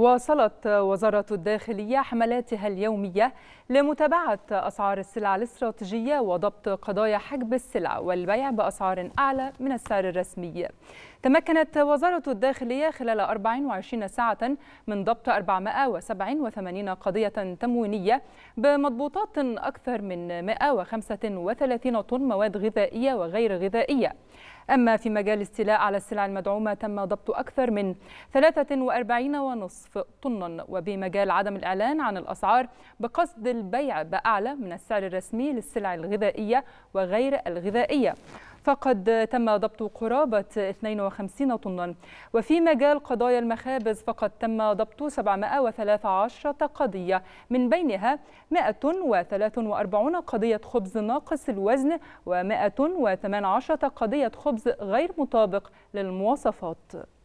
واصلت وزارة الداخلية حملاتها اليومية لمتابعة أسعار السلع الاستراتيجية وضبط قضايا حجب السلع والبيع بأسعار أعلى من السعر الرسمي تمكنت وزارة الداخلية خلال 24 ساعة من ضبط 487 قضية تموينية بمضبوطات أكثر من 135 طن مواد غذائية وغير غذائية أما في مجال الاستيلاء على السلع المدعومة تم ضبط أكثر من 43.5 طنا وبمجال عدم الإعلان عن الأسعار بقصد البيع بأعلى من السعر الرسمي للسلع الغذائية وغير الغذائية فقد تم ضبط قرابة 52 طنا وفي مجال قضايا المخابز فقد تم ضبط 713 قضية من بينها 143 قضية خبز ناقص الوزن و118 قضية خبز غير مطابق للمواصفات